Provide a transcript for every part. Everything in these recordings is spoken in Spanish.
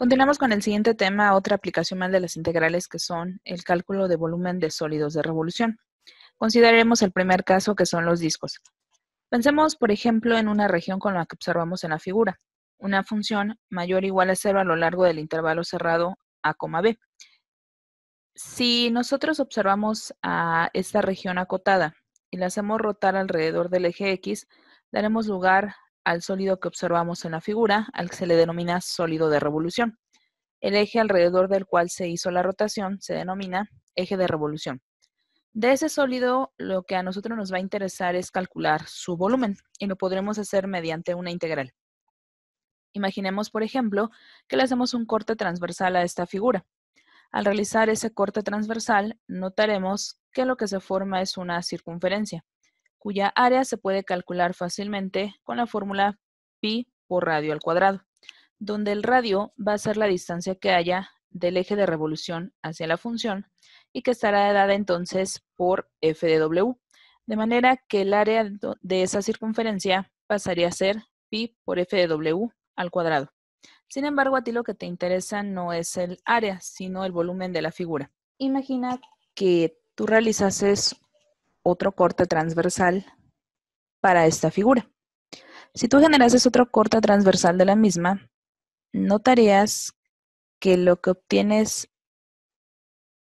Continuamos con el siguiente tema, otra aplicación más de las integrales que son el cálculo de volumen de sólidos de revolución. Consideremos el primer caso que son los discos. Pensemos, por ejemplo, en una región con la que observamos en la figura, una función mayor o igual a cero a lo largo del intervalo cerrado a, b. Si nosotros observamos a esta región acotada y la hacemos rotar alrededor del eje X, daremos lugar al sólido que observamos en la figura, al que se le denomina sólido de revolución. El eje alrededor del cual se hizo la rotación se denomina eje de revolución. De ese sólido, lo que a nosotros nos va a interesar es calcular su volumen y lo podremos hacer mediante una integral. Imaginemos, por ejemplo, que le hacemos un corte transversal a esta figura. Al realizar ese corte transversal, notaremos que lo que se forma es una circunferencia cuya área se puede calcular fácilmente con la fórmula pi por radio al cuadrado, donde el radio va a ser la distancia que haya del eje de revolución hacia la función y que estará dada entonces por f de w, de manera que el área de esa circunferencia pasaría a ser pi por f de w al cuadrado. Sin embargo, a ti lo que te interesa no es el área, sino el volumen de la figura. Imagina que tú realizases otro corte transversal para esta figura. Si tú generases otro corte transversal de la misma, notarías que lo que obtienes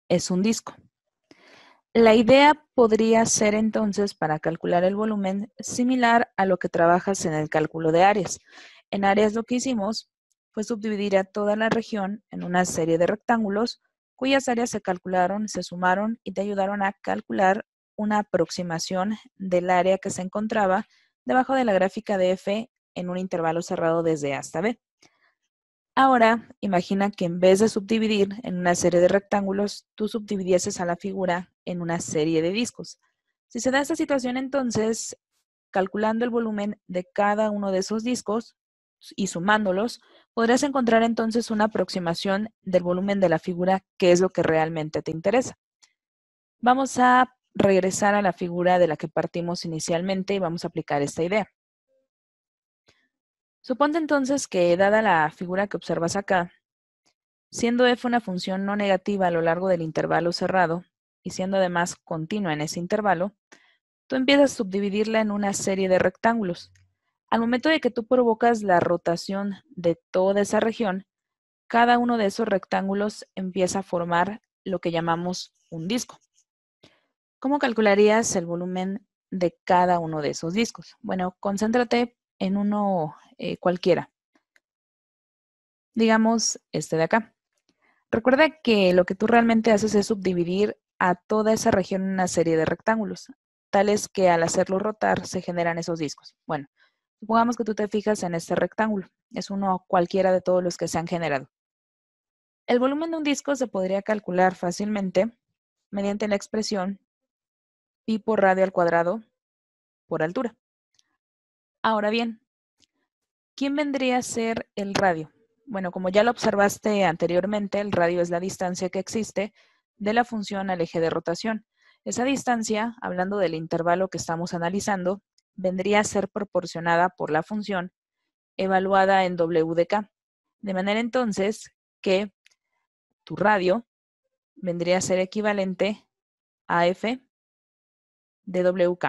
es un disco. La idea podría ser entonces para calcular el volumen similar a lo que trabajas en el cálculo de áreas. En áreas lo que hicimos fue subdividir a toda la región en una serie de rectángulos cuyas áreas se calcularon, se sumaron y te ayudaron a calcular una aproximación del área que se encontraba debajo de la gráfica de F en un intervalo cerrado desde A hasta B. Ahora, imagina que en vez de subdividir en una serie de rectángulos, tú subdividieses a la figura en una serie de discos. Si se da esta situación, entonces, calculando el volumen de cada uno de esos discos y sumándolos, podrás encontrar entonces una aproximación del volumen de la figura, que es lo que realmente te interesa. Vamos a regresar a la figura de la que partimos inicialmente y vamos a aplicar esta idea. Suponte entonces que, dada la figura que observas acá, siendo f una función no negativa a lo largo del intervalo cerrado y siendo además continua en ese intervalo, tú empiezas a subdividirla en una serie de rectángulos. Al momento de que tú provocas la rotación de toda esa región, cada uno de esos rectángulos empieza a formar lo que llamamos un disco. ¿Cómo calcularías el volumen de cada uno de esos discos? Bueno, concéntrate en uno eh, cualquiera. Digamos este de acá. Recuerda que lo que tú realmente haces es subdividir a toda esa región en una serie de rectángulos, tales que al hacerlo rotar se generan esos discos. Bueno, supongamos que tú te fijas en este rectángulo. Es uno cualquiera de todos los que se han generado. El volumen de un disco se podría calcular fácilmente mediante la expresión y por radio al cuadrado por altura. Ahora bien, ¿quién vendría a ser el radio? Bueno, como ya lo observaste anteriormente, el radio es la distancia que existe de la función al eje de rotación. Esa distancia, hablando del intervalo que estamos analizando, vendría a ser proporcionada por la función evaluada en k. De manera entonces que tu radio vendría a ser equivalente a F de WK.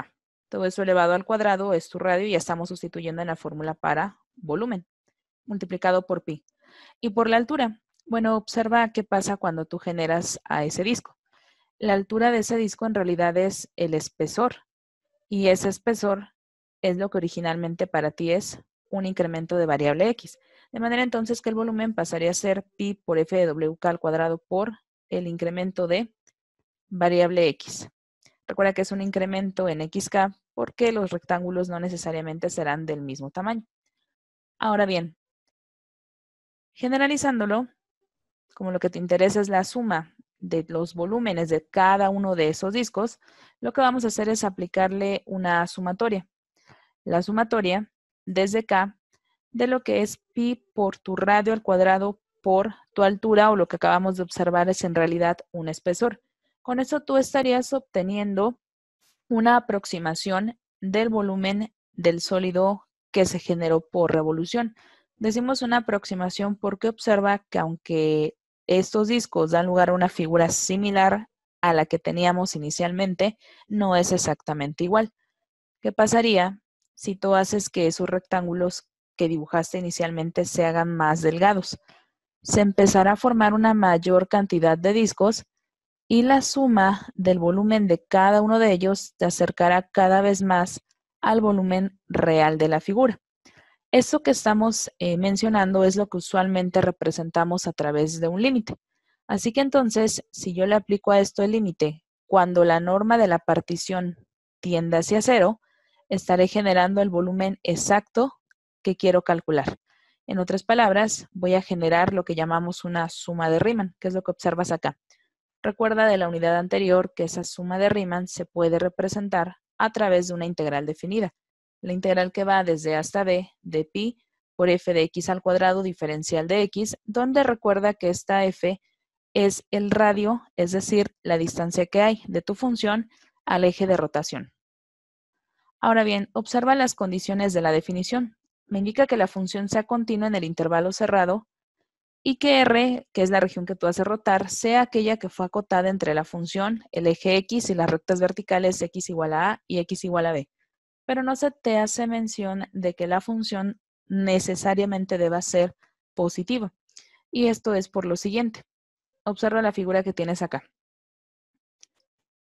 Todo eso elevado al cuadrado es tu radio y estamos sustituyendo en la fórmula para volumen, multiplicado por pi. Y por la altura. Bueno, observa qué pasa cuando tú generas a ese disco. La altura de ese disco en realidad es el espesor. Y ese espesor es lo que originalmente para ti es un incremento de variable x. De manera entonces que el volumen pasaría a ser pi por f de wk al cuadrado por el incremento de variable x. Recuerda que es un incremento en XK porque los rectángulos no necesariamente serán del mismo tamaño. Ahora bien, generalizándolo, como lo que te interesa es la suma de los volúmenes de cada uno de esos discos, lo que vamos a hacer es aplicarle una sumatoria. La sumatoria desde K de lo que es pi por tu radio al cuadrado por tu altura o lo que acabamos de observar es en realidad un espesor. Con eso tú estarías obteniendo una aproximación del volumen del sólido que se generó por revolución. Decimos una aproximación porque observa que aunque estos discos dan lugar a una figura similar a la que teníamos inicialmente, no es exactamente igual. ¿Qué pasaría si tú haces que esos rectángulos que dibujaste inicialmente se hagan más delgados? Se empezará a formar una mayor cantidad de discos y la suma del volumen de cada uno de ellos se acercará cada vez más al volumen real de la figura. Eso que estamos eh, mencionando es lo que usualmente representamos a través de un límite. Así que entonces, si yo le aplico a esto el límite, cuando la norma de la partición tiende hacia cero, estaré generando el volumen exacto que quiero calcular. En otras palabras, voy a generar lo que llamamos una suma de Riemann, que es lo que observas acá. Recuerda de la unidad anterior que esa suma de Riemann se puede representar a través de una integral definida, la integral que va desde a hasta b de pi por f de x al cuadrado diferencial de x, donde recuerda que esta f es el radio, es decir, la distancia que hay de tu función al eje de rotación. Ahora bien, observa las condiciones de la definición. Me indica que la función sea continua en el intervalo cerrado y que R, que es la región que tú haces rotar, sea aquella que fue acotada entre la función, el eje X y las rectas verticales X igual a A y X igual a B. Pero no se te hace mención de que la función necesariamente deba ser positiva. Y esto es por lo siguiente. Observa la figura que tienes acá.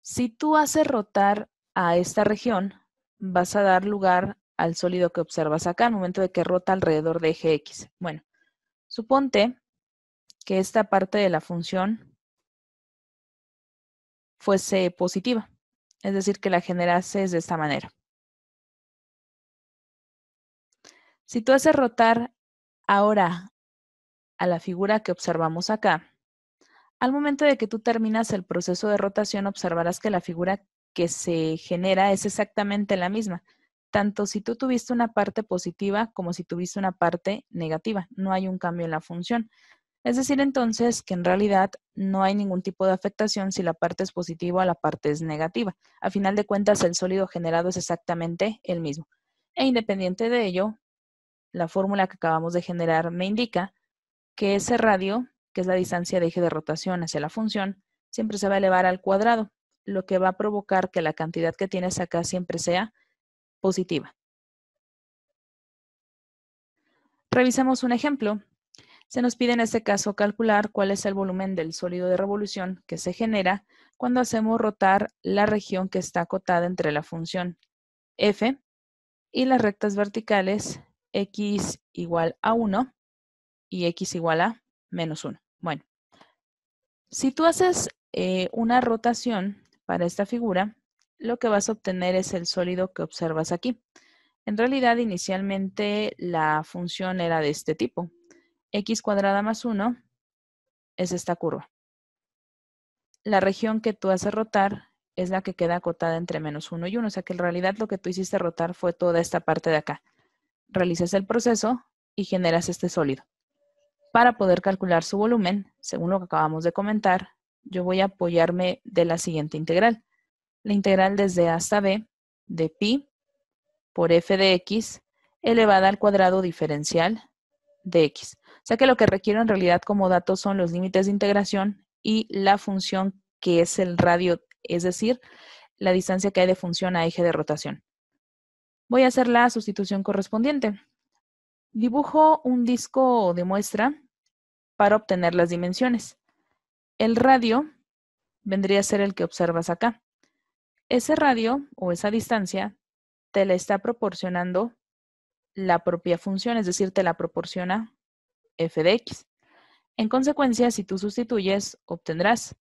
Si tú haces rotar a esta región, vas a dar lugar al sólido que observas acá al momento de que rota alrededor de eje X. Bueno, suponte que esta parte de la función fuese positiva, es decir, que la generases de esta manera. Si tú haces rotar ahora a la figura que observamos acá, al momento de que tú terminas el proceso de rotación observarás que la figura que se genera es exactamente la misma, tanto si tú tuviste una parte positiva como si tuviste una parte negativa. No hay un cambio en la función. Es decir, entonces, que en realidad no hay ningún tipo de afectación si la parte es positiva o la parte es negativa. A final de cuentas, el sólido generado es exactamente el mismo. E independiente de ello, la fórmula que acabamos de generar me indica que ese radio, que es la distancia de eje de rotación hacia la función, siempre se va a elevar al cuadrado, lo que va a provocar que la cantidad que tienes acá siempre sea positiva. Revisamos un ejemplo se nos pide en este caso calcular cuál es el volumen del sólido de revolución que se genera cuando hacemos rotar la región que está acotada entre la función f y las rectas verticales x igual a 1 y x igual a menos 1. Bueno, si tú haces eh, una rotación para esta figura, lo que vas a obtener es el sólido que observas aquí. En realidad, inicialmente la función era de este tipo, x cuadrada más 1 es esta curva. La región que tú haces rotar es la que queda acotada entre menos 1 y 1. O sea que en realidad lo que tú hiciste rotar fue toda esta parte de acá. Realizas el proceso y generas este sólido. Para poder calcular su volumen, según lo que acabamos de comentar, yo voy a apoyarme de la siguiente integral. La integral desde A hasta B de pi por f de x elevada al cuadrado diferencial de X. O sea que lo que requiero en realidad como datos son los límites de integración y la función que es el radio, es decir, la distancia que hay de función a eje de rotación. Voy a hacer la sustitución correspondiente. Dibujo un disco de muestra para obtener las dimensiones. El radio vendría a ser el que observas acá. Ese radio o esa distancia te la está proporcionando la propia función, es decir, te la proporciona f de x. En consecuencia, si tú sustituyes, obtendrás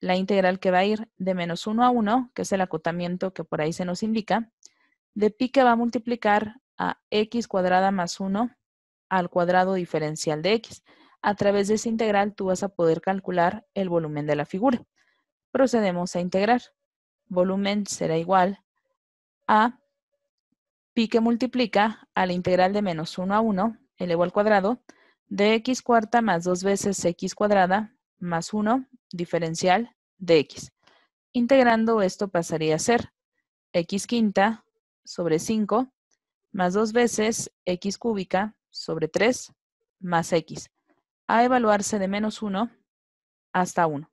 la integral que va a ir de menos 1 a 1, que es el acotamiento que por ahí se nos indica, de pi que va a multiplicar a x cuadrada más 1 al cuadrado diferencial de x. A través de esa integral tú vas a poder calcular el volumen de la figura. Procedemos a integrar. Volumen será igual a pi que multiplica a la integral de menos 1 a 1 elevado al cuadrado de x cuarta más dos veces x cuadrada más 1 diferencial de x. Integrando esto pasaría a ser x quinta sobre 5 más dos veces x cúbica sobre 3 más x, a evaluarse de menos 1 hasta 1.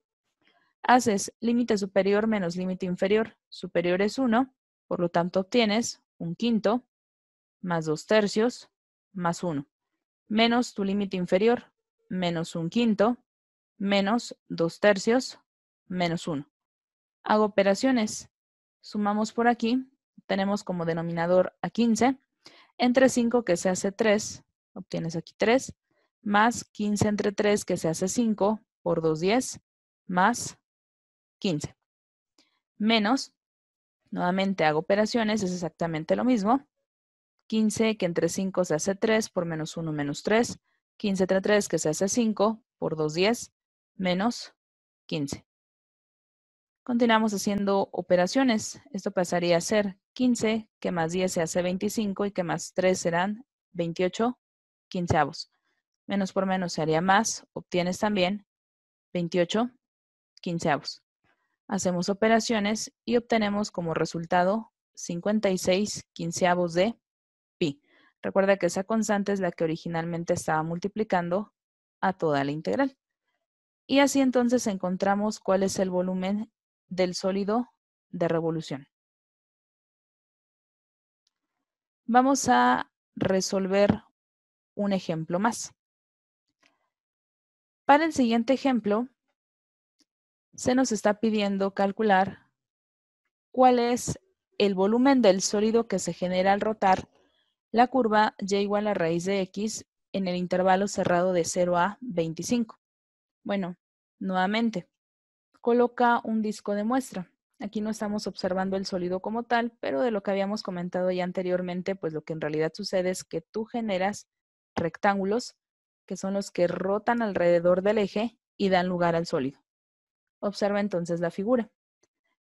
Haces límite superior menos límite inferior, superior es 1, por lo tanto obtienes un quinto, más dos tercios, más uno, menos tu límite inferior, menos un quinto, menos dos tercios, menos uno. Hago operaciones. Sumamos por aquí, tenemos como denominador a 15, entre 5 que se hace 3, obtienes aquí 3, más 15 entre 3 que se hace 5 por 2, 10, más 15, menos Nuevamente hago operaciones, es exactamente lo mismo. 15 que entre 5 se hace 3 por menos 1 menos 3. 15 entre 3 que se hace 5 por 2, 10 menos 15. Continuamos haciendo operaciones. Esto pasaría a ser 15, que más 10 se hace 25 y que más 3 serán 28 quinceavos. Menos por menos se haría más, obtienes también 28 quinceavos. Hacemos operaciones y obtenemos como resultado 56 quinceavos de pi. Recuerda que esa constante es la que originalmente estaba multiplicando a toda la integral. Y así entonces encontramos cuál es el volumen del sólido de revolución. Vamos a resolver un ejemplo más. Para el siguiente ejemplo, se nos está pidiendo calcular cuál es el volumen del sólido que se genera al rotar la curva y igual a raíz de x en el intervalo cerrado de 0 a 25. Bueno, nuevamente, coloca un disco de muestra. Aquí no estamos observando el sólido como tal, pero de lo que habíamos comentado ya anteriormente, pues lo que en realidad sucede es que tú generas rectángulos que son los que rotan alrededor del eje y dan lugar al sólido. Observa entonces la figura.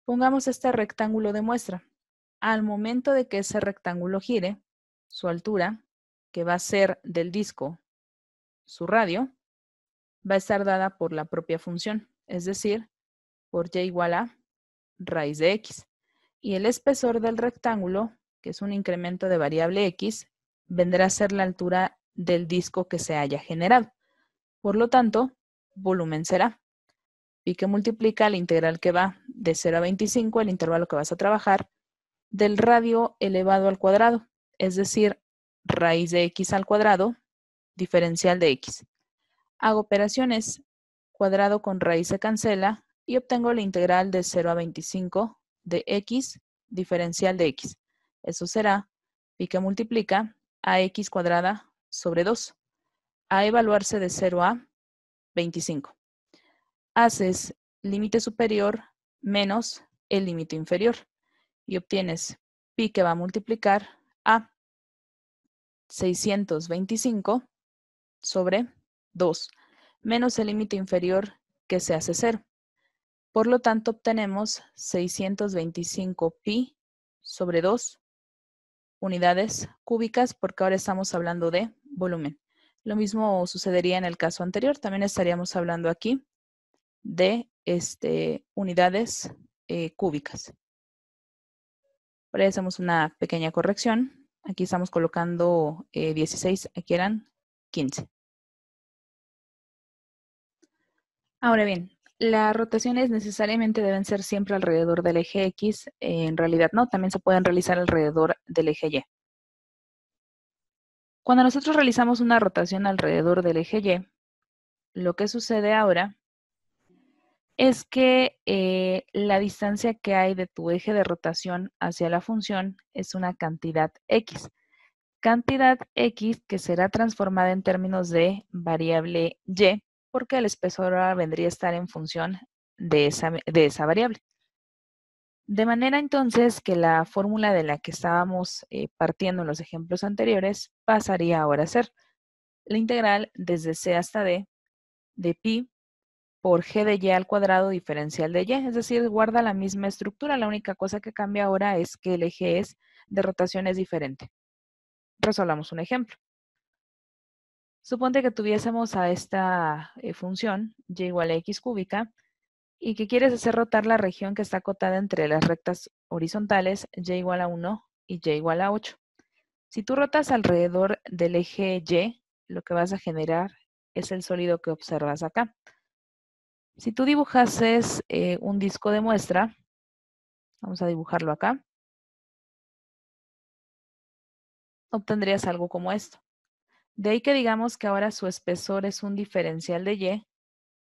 Pongamos este rectángulo de muestra. Al momento de que ese rectángulo gire, su altura, que va a ser del disco su radio, va a estar dada por la propia función, es decir, por y igual a raíz de x. Y el espesor del rectángulo, que es un incremento de variable x, vendrá a ser la altura del disco que se haya generado. Por lo tanto, volumen será y que multiplica la integral que va de 0 a 25, el intervalo que vas a trabajar, del radio elevado al cuadrado, es decir, raíz de x al cuadrado, diferencial de x. Hago operaciones, cuadrado con raíz se cancela y obtengo la integral de 0 a 25 de x, diferencial de x. Eso será pi que multiplica a x cuadrada sobre 2, a evaluarse de 0 a 25 haces límite superior menos el límite inferior y obtienes pi que va a multiplicar a 625 sobre 2 menos el límite inferior que se hace cero. Por lo tanto, obtenemos 625 pi sobre 2 unidades cúbicas porque ahora estamos hablando de volumen. Lo mismo sucedería en el caso anterior, también estaríamos hablando aquí de este, unidades eh, cúbicas. Por hacemos una pequeña corrección. Aquí estamos colocando 16, eh, aquí eran 15. Ahora bien, las rotaciones necesariamente deben ser siempre alrededor del eje X, eh, en realidad no, también se pueden realizar alrededor del eje Y. Cuando nosotros realizamos una rotación alrededor del eje Y, lo que sucede ahora es que eh, la distancia que hay de tu eje de rotación hacia la función es una cantidad X. Cantidad X que será transformada en términos de variable Y, porque el espesor ahora vendría a estar en función de esa, de esa variable. De manera entonces que la fórmula de la que estábamos eh, partiendo en los ejemplos anteriores pasaría ahora a ser la integral desde C hasta D de pi por g de y al cuadrado diferencial de y, es decir, guarda la misma estructura, la única cosa que cambia ahora es que el eje es de rotación es diferente. Resolvamos un ejemplo. Suponte que tuviésemos a esta eh, función y igual a x cúbica y que quieres hacer rotar la región que está acotada entre las rectas horizontales y igual a 1 y y igual a 8. Si tú rotas alrededor del eje y, lo que vas a generar es el sólido que observas acá. Si tú dibujases eh, un disco de muestra, vamos a dibujarlo acá, obtendrías algo como esto. De ahí que digamos que ahora su espesor es un diferencial de y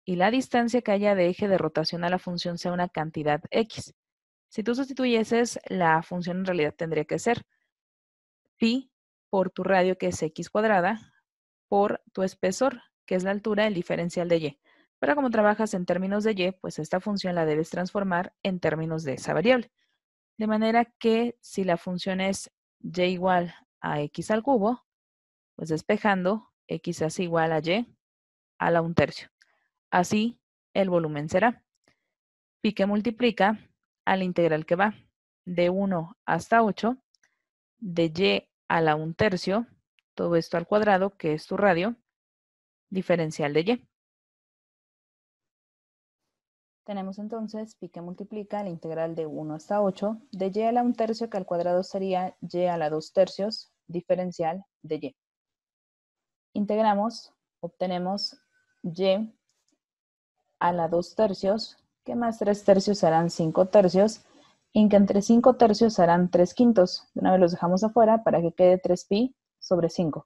y la distancia que haya de eje de rotación a la función sea una cantidad x. Si tú sustituyeses, la función en realidad tendría que ser pi por tu radio, que es x cuadrada, por tu espesor, que es la altura, del diferencial de y. Pero como trabajas en términos de y, pues esta función la debes transformar en términos de esa variable. De manera que si la función es y igual a x al cubo, pues despejando, x es igual a y a la un tercio. Así el volumen será. Pi que multiplica la integral que va de 1 hasta 8, de y a la un tercio, todo esto al cuadrado, que es tu radio, diferencial de y. Tenemos entonces pi que multiplica la integral de 1 hasta 8 de y a la 1 tercio que al cuadrado sería y a la 2 tercios diferencial de y. Integramos, obtenemos y a la 2 tercios, que más 3 tercios serán 5 tercios, y que entre 5 tercios serán 3 quintos. De una vez los dejamos afuera para que quede 3pi sobre 5.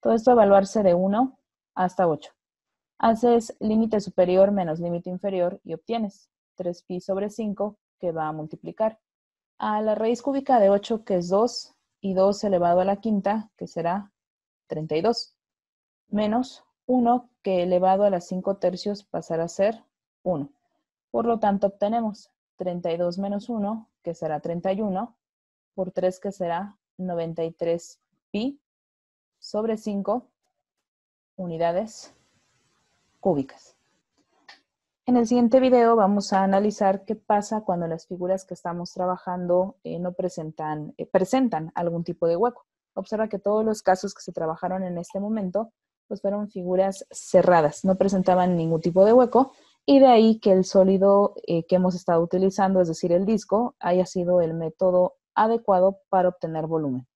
Todo esto a evaluarse de 1 hasta 8 haces límite superior menos límite inferior y obtienes 3pi sobre 5 que va a multiplicar a la raíz cúbica de 8 que es 2 y 2 elevado a la quinta que será 32 menos 1 que elevado a las 5 tercios pasará a ser 1. Por lo tanto obtenemos 32 menos 1 que será 31 por 3 que será 93 pi sobre 5 unidades cúbicas. En el siguiente video vamos a analizar qué pasa cuando las figuras que estamos trabajando eh, no presentan, eh, presentan algún tipo de hueco. Observa que todos los casos que se trabajaron en este momento pues fueron figuras cerradas, no presentaban ningún tipo de hueco y de ahí que el sólido eh, que hemos estado utilizando, es decir, el disco, haya sido el método adecuado para obtener volumen.